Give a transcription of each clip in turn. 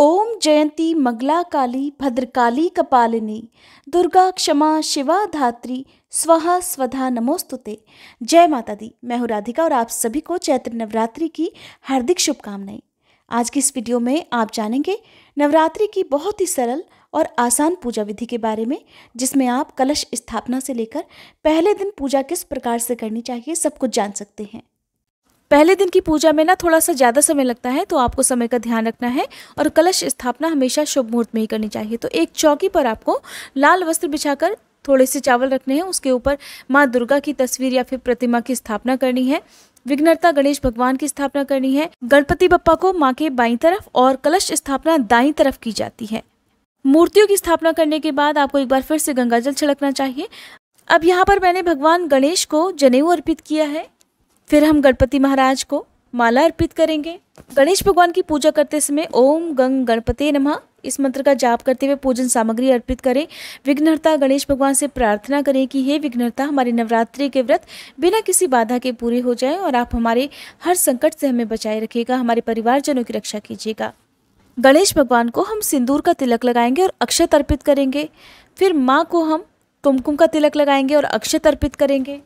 ओम जयंती मंगला काली भद्रकाली कपालिनी दुर्गा क्षमा शिवा धात्री स्वाहा स्वधा नमोस्तुते जय माता दी मैं हूँ राधिका और आप सभी को चैत्र नवरात्रि की हार्दिक शुभकामनाएं आज की इस वीडियो में आप जानेंगे नवरात्रि की बहुत ही सरल और आसान पूजा विधि के बारे में जिसमें आप कलश स्थापना से लेकर पहले दिन पूजा किस प्रकार से करनी चाहिए सब कुछ जान सकते हैं पहले दिन की पूजा में ना थोड़ा सा ज़्यादा समय लगता है तो आपको समय का ध्यान रखना है और कलश स्थापना हमेशा शुभ मुहूर्त में ही करनी चाहिए तो एक चौकी पर आपको लाल वस्त्र बिछाकर थोड़े से चावल रखने हैं उसके ऊपर माँ दुर्गा की तस्वीर या फिर प्रतिमा की स्थापना करनी है विघ्नता गणेश भगवान की स्थापना करनी है गणपति बप्पा को माँ के बाई तरफ और कलश स्थापना दाई तरफ की जाती है मूर्तियों की स्थापना करने के बाद आपको एक बार फिर से गंगाजल छिड़कना चाहिए अब यहाँ पर मैंने भगवान गणेश को जनेऊ अर्पित किया है फिर हम गणपति महाराज को माला अर्पित करेंगे गणेश भगवान की पूजा करते समय ओम गंग गणपते नमः इस मंत्र का जाप करते हुए पूजन सामग्री अर्पित करें विघ्नहर्ता गणेश भगवान से प्रार्थना करें कि हे विघ्नहर्ता हमारे नवरात्रि के व्रत बिना किसी बाधा के पूरे हो जाए और आप हमारे हर संकट से हमें बचाए रखिएगा हमारे परिवारजनों की रक्षा कीजिएगा गणेश भगवान को हम सिंदूर का तिलक लगाएंगे और अक्षत अर्पित करेंगे फिर माँ को हम कुमकुम का तिलक लगाएंगे और अक्षत अर्पित करेंगे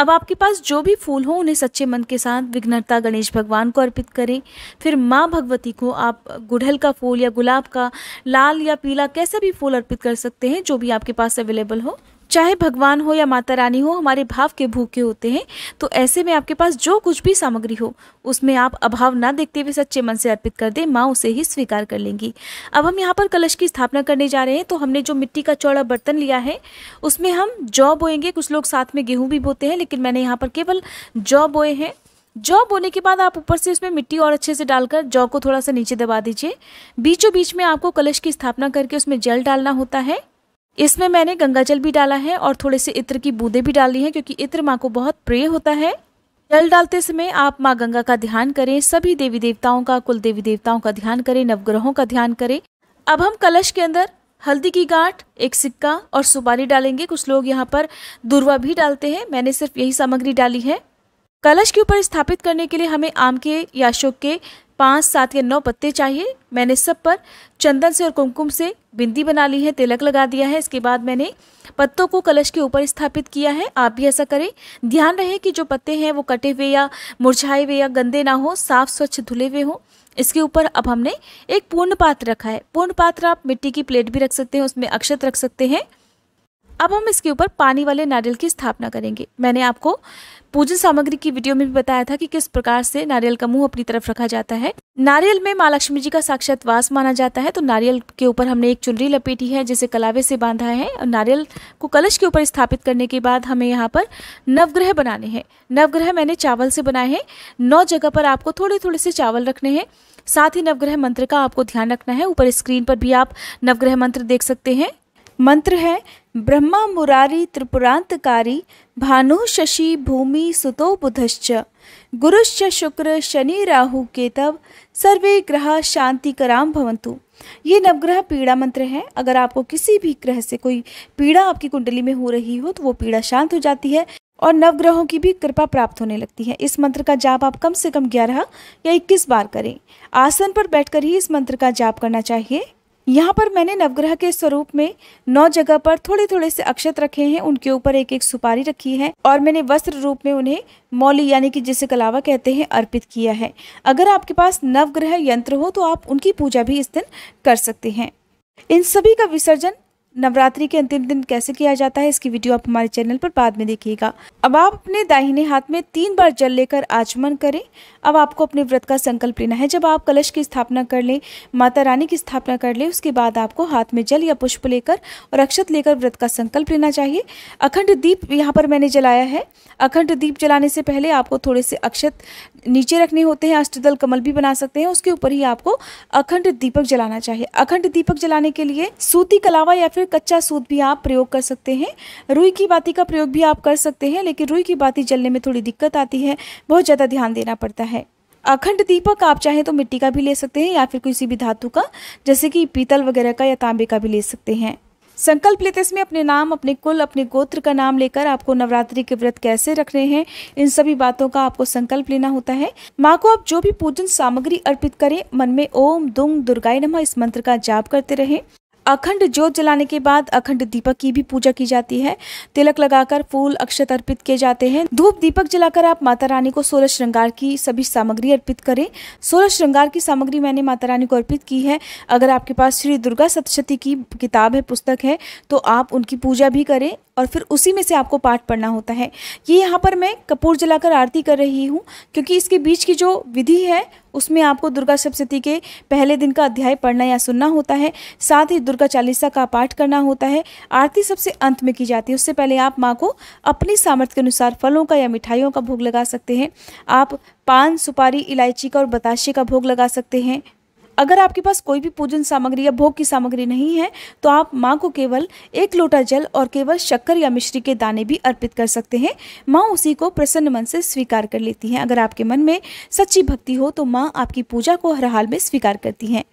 अब आपके पास जो भी फूल हो उन्हें सच्चे मन के साथ विघ्नता गणेश भगवान को अर्पित करें फिर माँ भगवती को आप गुड़हल का फूल या गुलाब का लाल या पीला कैसा भी फूल अर्पित कर सकते हैं जो भी आपके पास अवेलेबल हो चाहे भगवान हो या माता रानी हो हमारे भाव के भूखे होते हैं तो ऐसे में आपके पास जो कुछ भी सामग्री हो उसमें आप अभाव ना देखते हुए सच्चे मन से अर्पित कर दें माँ उसे ही स्वीकार कर लेंगी अब हम यहाँ पर कलश की स्थापना करने जा रहे हैं तो हमने जो मिट्टी का चौड़ा बर्तन लिया है उसमें हम जौ बोएंगे कुछ लोग साथ में गेहूँ भी बोते हैं लेकिन मैंने यहाँ पर केवल जौ बोए हैं जौ बोने के बाद आप ऊपर से उसमें मिट्टी और अच्छे से डालकर जौ को थोड़ा सा नीचे दबा दीजिए बीचों बीच में आपको कलश की स्थापना करके उसमें जल डालना होता है इसमें मैंने गंगाजल भी डाला है और थोड़े से इत्र की बूंदे भी डाली हैं क्योंकि इत्र माँ को बहुत प्रिय होता है जल डालते समय आप माँ गंगा का ध्यान करें सभी देवी देवताओं का कुल देवी देवताओं का ध्यान करें नवग्रहों का ध्यान करें अब हम कलश के अंदर हल्दी की गांठ एक सिक्का और सुपारी डालेंगे कुछ लोग यहाँ पर दुर्वा भी डालते हैं मैंने सिर्फ यही सामग्री डाली है कलश के ऊपर स्थापित करने के लिए हमें आम के या अशोक के पाँच सात या नौ पत्ते चाहिए मैंने सब पर चंदन से और कुमकुम से बिंदी बना ली है तिलक लगा दिया है इसके बाद मैंने पत्तों को कलश के ऊपर स्थापित किया है आप भी ऐसा करें ध्यान रहे कि जो पत्ते हैं वो कटे हुए या मुरझाए हुए या गंदे ना हो साफ स्वच्छ धुले हुए हों इसके ऊपर अब हमने एक पूर्ण पात्र रखा है पूर्ण पात्र आप मिट्टी की प्लेट भी रख सकते हैं उसमें अक्षत रख सकते हैं अब हम इसके ऊपर पानी वाले नारियल की स्थापना करेंगे मैंने आपको पूजन सामग्री की वीडियो में भी बताया था कि किस प्रकार से नारियल का मुंह अपनी तरफ रखा जाता है नारियल में माँ लक्ष्मी जी का साक्षात वास माना जाता है तो नारियल के ऊपर हमने एक चुनरी लपेटी है जिसे कलावे से बांधा है और नारियल को कलश के ऊपर स्थापित करने के बाद हमें यहाँ पर नवग्रह बनाने हैं नवग्रह मैंने चावल से बनाए हैं नौ जगह पर आपको थोड़े थोड़े से चावल रखने हैं साथ ही नवग्रह मंत्र का आपको ध्यान रखना है ऊपर स्क्रीन पर भी आप नवग्रह मंत्र देख सकते हैं मंत्र है ब्रह्मा मुरारी त्रिपुरांतकारी भानु शशि भूमि सुतो बुधश्च गुरुश्च शुक्र शनि राहु केतव सर्वे ग्रह शांति कराम भवंतु ये नवग्रह पीड़ा मंत्र है अगर आपको किसी भी ग्रह से कोई पीड़ा आपकी कुंडली में हो रही हो तो वो पीड़ा शांत हो जाती है और नवग्रहों की भी कृपा प्राप्त होने लगती है इस मंत्र का जाप आप कम से कम ग्यारह या इक्कीस बार करें आसन पर बैठकर ही इस मंत्र का जाप करना चाहिए यहाँ पर मैंने नवग्रह के स्वरूप में नौ जगह पर थोड़े थोड़े से अक्षत रखे हैं उनके ऊपर एक एक सुपारी रखी है और मैंने वस्त्र रूप में उन्हें मौली यानी कि जिसे कलावा कहते हैं अर्पित किया है अगर आपके पास नवग्रह यंत्र हो तो आप उनकी पूजा भी इस दिन कर सकते हैं इन सभी का विसर्जन नवरात्रि के अंतिम दिन कैसे किया जाता है इसकी वीडियो आप हमारे चैनल पर बाद में देखिएगा अब आप अपने दाहिने हाथ में तीन बार जल लेकर आचमन करें अब आपको अपने व्रत का संकल्प लेना है जब आप कलश की स्थापना कर लें माता रानी की स्थापना कर लें उसके बाद आपको हाथ में जल या पुष्प लेकर और अक्षत लेकर व्रत का संकल्प लेना चाहिए अखंड दीप यहाँ पर मैंने जलाया है अखंड दीप जलाने से पहले आपको थोड़े से अक्षत नीचे रखने होते हैं अष्टदल कमल भी बना सकते हैं उसके ऊपर ही आपको अखंड दीपक जलाना चाहिए अखंड दीपक जलाने के लिए सूती कलावा या फिर हुए कच्चा सूत भी आप प्रयोग कर सकते हैं रुई की बाती का प्रयोग भी आप कर सकते हैं लेकिन रुई की बाती जलने में थोड़ी दिक्कत आती है बहुत ज़्यादा ध्यान देना पड़ता है अखंड दीपक आप चाहें तो मिट्टी का भी ले सकते हैं या फिर किसी भी धातु का जैसे कि पीतल वगैरह का या तांबे का भी ले सकते हैं संकल्प लेते इसमें अपने नाम अपने कुल अपने गोत्र का नाम लेकर आपको नवरात्रि के व्रत कैसे रखने हैं इन सभी बातों का आपको संकल्प लेना होता है माँ को आप जो भी पूजन सामग्री अर्पित करें मन में ओम दुम दुर्गाय नमः इस मंत्र का जाप करते रहें अखंड जोत जलाने के बाद अखंड दीपक की भी पूजा की जाती है तिलक लगाकर फूल अक्षत अर्पित किए जाते हैं धूप दीपक जलाकर आप माता रानी को सोलह श्रृंगार की सभी सामग्री अर्पित करें सोलह श्रृंगार की सामग्री मैंने माता रानी को अर्पित की है अगर आपके पास श्री दुर्गा सप्तशती की किताब है पुस्तक है तो आप उनकी पूजा भी करें और फिर उसी में से आपको पाठ पढ़ना होता है ये यहाँ पर मैं कपूर जलाकर आरती कर रही हूँ क्योंकि इसके बीच की जो विधि है उसमें आपको दुर्गा सप्तती के पहले दिन का अध्याय पढ़ना या सुनना होता है साथ ही दुर्गा चालीसा का पाठ करना होता है आरती सबसे अंत में की जाती है उससे पहले आप माँ को अपनी सामर्थ्य के अनुसार फलों का या मिठाइयों का भोग लगा सकते हैं आप पान सुपारी इलायची का और बताशे का भोग लगा सकते हैं अगर आपके पास कोई भी पूजन सामग्री या भोग की सामग्री नहीं है तो आप माँ को केवल एक लोटा जल और केवल शक्कर या मिश्री के दाने भी अर्पित कर सकते हैं माँ उसी को प्रसन्न मन से स्वीकार कर लेती हैं अगर आपके मन में सच्ची भक्ति हो तो माँ आपकी पूजा को हर हाल में स्वीकार करती हैं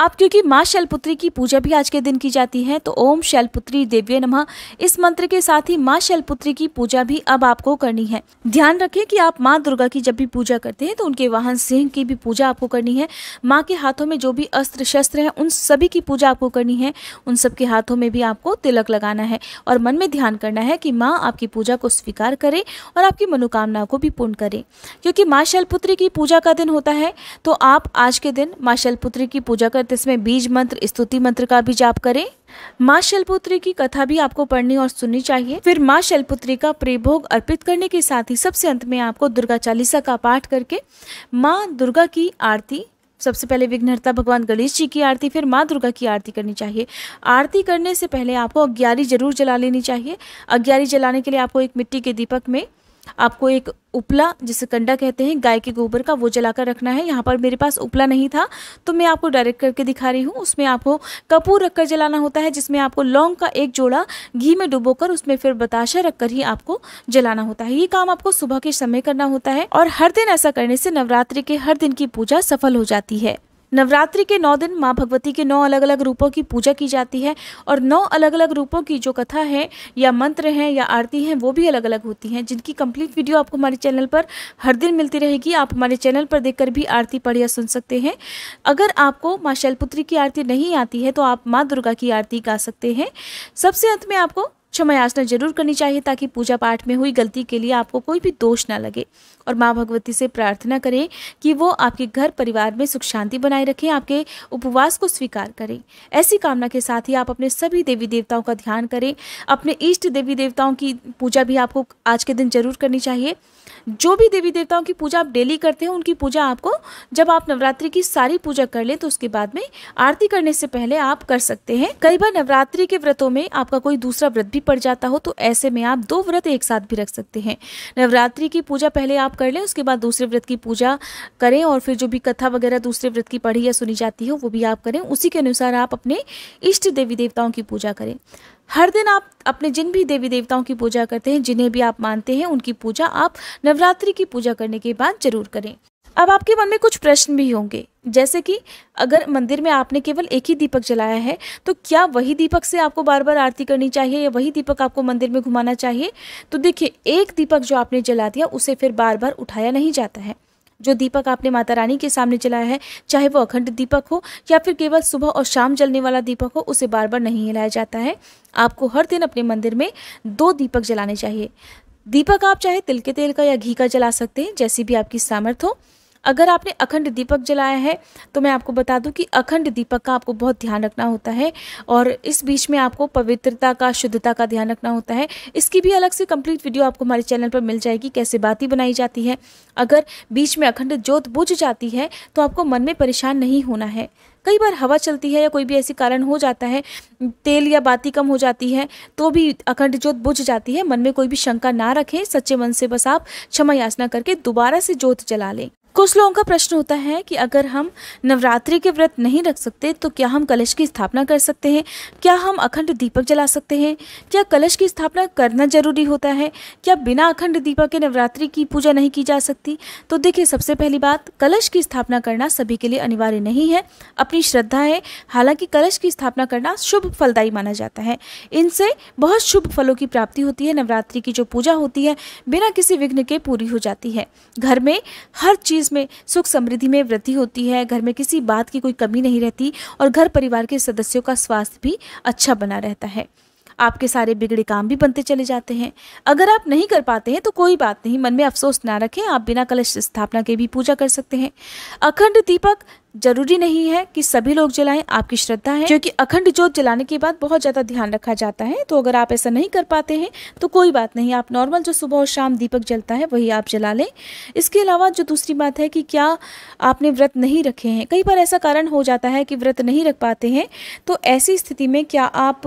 आप क्योंकि माँ शैलपुत्री की पूजा भी आज के दिन की जाती है तो ओम शैलपुत्री देव्य नमः इस मंत्र के साथ ही माँ शैलपुत्री की पूजा भी अब आपको करनी है ध्यान रखें कि आप माँ दुर्गा की जब भी पूजा करते हैं तो उनके वाहन सिंह की भी पूजा आपको करनी है माँ के हाथों में जो भी अस्त्र शस्त्र हैं उन सभी की पूजा आपको करनी है उन सब के हाथों में भी आपको तिलक लगाना है और मन में ध्यान करना है कि माँ आपकी पूजा को स्वीकार करे और आपकी मनोकामना को भी पूर्ण करे क्योंकि माँ शैलपुत्री की पूजा का दिन होता है तो आप आज के दिन माँ शैलपुत्री की पूजा कर साथ इसमें बीज मंत्र स्तुति मंत्र का भी जाप करें माँ शैलपुत्री की कथा भी आपको पढ़नी और सुननी चाहिए फिर माँ शैलपुत्री का प्रेभोग अर्पित करने के साथ ही सबसे अंत में आपको दुर्गा चालीसा का पाठ करके माँ दुर्गा की आरती सबसे पहले विघ्नहर्ता भगवान गणेश जी की आरती फिर माँ दुर्गा की आरती करनी चाहिए आरती करने से पहले आपको अग्यारी जरूर जला लेनी चाहिए अग्यारी जलाने के लिए आपको एक मिट्टी के दीपक में आपको एक उपला जिसे कंडा कहते हैं गाय के गोबर का वो जलाकर रखना है यहाँ पर मेरे पास उपला नहीं था तो मैं आपको डायरेक्ट करके दिखा रही हूँ उसमें आपको कपूर रखकर जलाना होता है जिसमें आपको लौंग का एक जोड़ा घी में डुबोकर उसमें फिर बताशा रखकर ही आपको जलाना होता है ये काम आपको सुबह के समय करना होता है और हर दिन ऐसा करने से नवरात्रि के हर दिन की पूजा सफल हो जाती है नवरात्रि के नौ दिन माँ भगवती के नौ अलग अलग रूपों की पूजा की जाती है और नौ अलग अलग रूपों की जो कथा है या मंत्र हैं या आरती हैं वो भी अलग अलग होती हैं जिनकी कंप्लीट वीडियो आपको हमारे चैनल पर हर दिन मिलती रहेगी आप हमारे चैनल पर देखकर भी आरती पढ़ या सुन सकते हैं अगर आपको माँ शैलपुत्री की आरती नहीं आती है तो आप माँ दुर्गा की आरती गा सकते हैं सबसे अंत में आपको क्षमा याचना जरूर करनी चाहिए ताकि पूजा पाठ में हुई गलती के लिए आपको कोई भी दोष ना लगे और माँ भगवती से प्रार्थना करें कि वो आपके घर परिवार में सुख शांति बनाए रखें आपके उपवास को स्वीकार करें ऐसी कामना के साथ ही आप अपने सभी देवी देवताओं का ध्यान करें अपने इष्ट देवी देवताओं की पूजा भी आपको आज के दिन जरूर करनी चाहिए जो भी देवी देवताओं की पूजा आप डेली करते हैं उनकी पूजा आपको जब आप नवरात्रि की सारी पूजा कर लें तो उसके बाद में आरती करने से पहले आप कर सकते हैं कई बार नवरात्रि के व्रतों में आपका कोई दूसरा व्रत भी पड़ जाता हो तो ऐसे में आप दो व्रत एक साथ भी रख सकते हैं नवरात्रि की पूजा पहले आप कर लें उसके बाद दूसरे व्रत की पूजा करें और फिर जो भी कथा वगैरह दूसरे व्रत की पढ़ी या सुनी जाती हो वो भी आप करें उसी के अनुसार आप अपने इष्ट देवी देवताओं की पूजा करें हर दिन आप अपने जिन भी देवी देवताओं की पूजा करते हैं जिन्हें भी आप मानते हैं उनकी पूजा आप नव नवरात्रि की पूजा करने के बाद जरूर करें अब आपके मन में कुछ प्रश्न भी होंगे जैसे कि अगर मंदिर में आपने केवल एक ही दीपक जलाया है तो क्या वही दीपक से आपको बार बार आरती करनी चाहिए या वही दीपक आपको मंदिर में घुमाना चाहिए तो देखिए एक दीपक जो आपने जला दिया उसे फिर बार बार उठाया नहीं जाता है जो दीपक आपने माता रानी के सामने जलाया है चाहे वो अखंड दीपक हो या फिर केवल सुबह और शाम जलने वाला दीपक हो उसे बार बार नहीं हिलाया जाता है आपको हर दिन अपने मंदिर में दो दीपक जलाने चाहिए दीपक आप चाहे तिल के तेल का या घी का जला सकते हैं जैसी भी आपकी सामर्थ हो अगर आपने अखंड दीपक जलाया है तो मैं आपको बता दूं कि अखंड दीपक का आपको बहुत ध्यान रखना होता है और इस बीच में आपको पवित्रता का शुद्धता का ध्यान रखना होता है इसकी भी अलग से कंप्लीट वीडियो आपको हमारे चैनल पर मिल जाएगी कैसे बाती बनाई जाती है अगर बीच में अखंड जोत बुझ जाती है तो आपको मन में परेशान नहीं होना है कई बार हवा चलती है या कोई भी ऐसी कारण हो जाता है तेल या बाती कम हो जाती है तो भी अखंड जोत बुझ जाती है मन में कोई भी शंका ना रखें सच्चे मन से बस आप क्षमा याचना करके दोबारा से जोत जला लें कुछ लोगों का प्रश्न होता है कि अगर हम नवरात्रि के व्रत नहीं रख सकते तो क्या हम कलश की स्थापना कर सकते हैं क्या हम अखंड दीपक जला सकते हैं क्या कलश की स्थापना करना जरूरी होता है क्या बिना अखंड दीपक के नवरात्रि की पूजा नहीं की जा सकती तो देखिए सबसे पहली बात कलश की स्थापना करना सभी के लिए अनिवार्य नहीं है अपनी श्रद्धा है हालांकि कलश की स्थापना करना शुभ फलदायी माना जाता है इनसे बहुत शुभ फलों की प्राप्ति होती है नवरात्रि की जो पूजा होती है बिना किसी विघ्न के पूरी हो जाती है घर में हर चीज़ बिजनेस में सुख समृद्धि में वृद्धि होती है घर में किसी बात की कोई कमी नहीं रहती और घर परिवार के सदस्यों का स्वास्थ्य भी अच्छा बना रहता है आपके सारे बिगड़े काम भी बनते चले जाते हैं अगर आप नहीं कर पाते हैं तो कोई बात नहीं मन में अफसोस ना रखें आप बिना कलश स्थापना के भी पूजा कर सकते हैं अखंड दीपक जरूरी नहीं है कि सभी लोग जलाएं आपकी श्रद्धा है क्योंकि अखंड जोत जलाने के बाद बहुत ज़्यादा ध्यान रखा जाता है तो अगर आप ऐसा नहीं कर पाते हैं तो कोई बात नहीं आप नॉर्मल जो सुबह और शाम दीपक जलता है वही आप जला लें इसके अलावा जो दूसरी बात है कि क्या आपने व्रत नहीं रखे हैं कई बार ऐसा कारण हो जाता है कि व्रत नहीं रख पाते हैं तो ऐसी स्थिति में क्या आप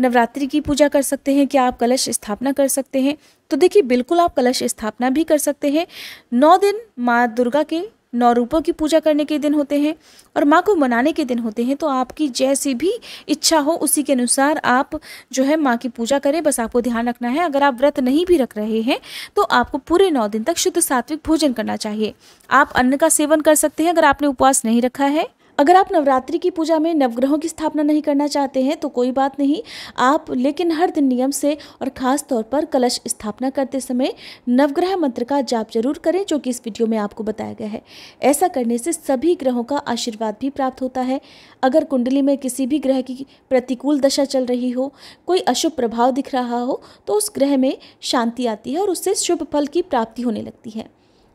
नवरात्रि की पूजा कर सकते हैं क्या आप कलश स्थापना कर सकते हैं तो देखिए बिल्कुल आप कलश स्थापना भी कर सकते हैं नौ दिन माँ दुर्गा के नौ रूपों की पूजा करने के दिन होते हैं और माँ को मनाने के दिन होते हैं तो आपकी जैसी भी इच्छा हो उसी के अनुसार आप जो है माँ की पूजा करें बस आपको ध्यान रखना है अगर आप व्रत नहीं भी रख रहे हैं तो आपको पूरे नौ दिन तक शुद्ध सात्विक भोजन करना चाहिए आप अन्न का सेवन कर सकते हैं अगर आपने उपवास नहीं रखा है अगर आप नवरात्रि की पूजा में नवग्रहों की स्थापना नहीं करना चाहते हैं तो कोई बात नहीं आप लेकिन हर दिन नियम से और ख़ास तौर पर कलश स्थापना करते समय नवग्रह मंत्र का जाप जरूर करें जो कि इस वीडियो में आपको बताया गया है ऐसा करने से सभी ग्रहों का आशीर्वाद भी प्राप्त होता है अगर कुंडली में किसी भी ग्रह की प्रतिकूल दशा चल रही हो कोई अशुभ प्रभाव दिख रहा हो तो उस ग्रह में शांति आती है और उससे शुभ फल की प्राप्ति होने लगती है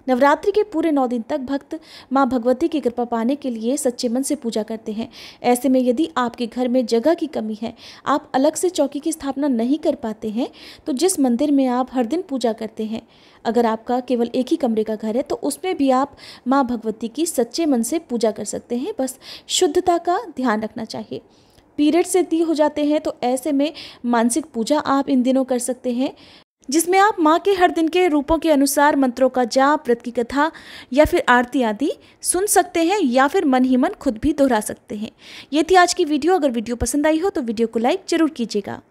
नवरात्रि के पूरे नौ दिन तक भक्त माँ भगवती की कृपा पाने के लिए सच्चे मन से पूजा करते हैं ऐसे में यदि आपके घर में जगह की कमी है आप अलग से चौकी की स्थापना नहीं कर पाते हैं तो जिस मंदिर में आप हर दिन पूजा करते हैं अगर आपका केवल एक ही कमरे का घर है तो उसमें भी आप माँ भगवती की सच्चे मन से पूजा कर सकते हैं बस शुद्धता का ध्यान रखना चाहिए पीरियड से दी हो जाते हैं तो ऐसे में मानसिक पूजा आप इन दिनों कर सकते हैं जिसमें आप माँ के हर दिन के रूपों के अनुसार मंत्रों का जाप व्रत की कथा या फिर आरती आदि सुन सकते हैं या फिर मन ही मन खुद भी दोहरा सकते हैं ये थी आज की वीडियो अगर वीडियो पसंद आई हो तो वीडियो को लाइक जरूर कीजिएगा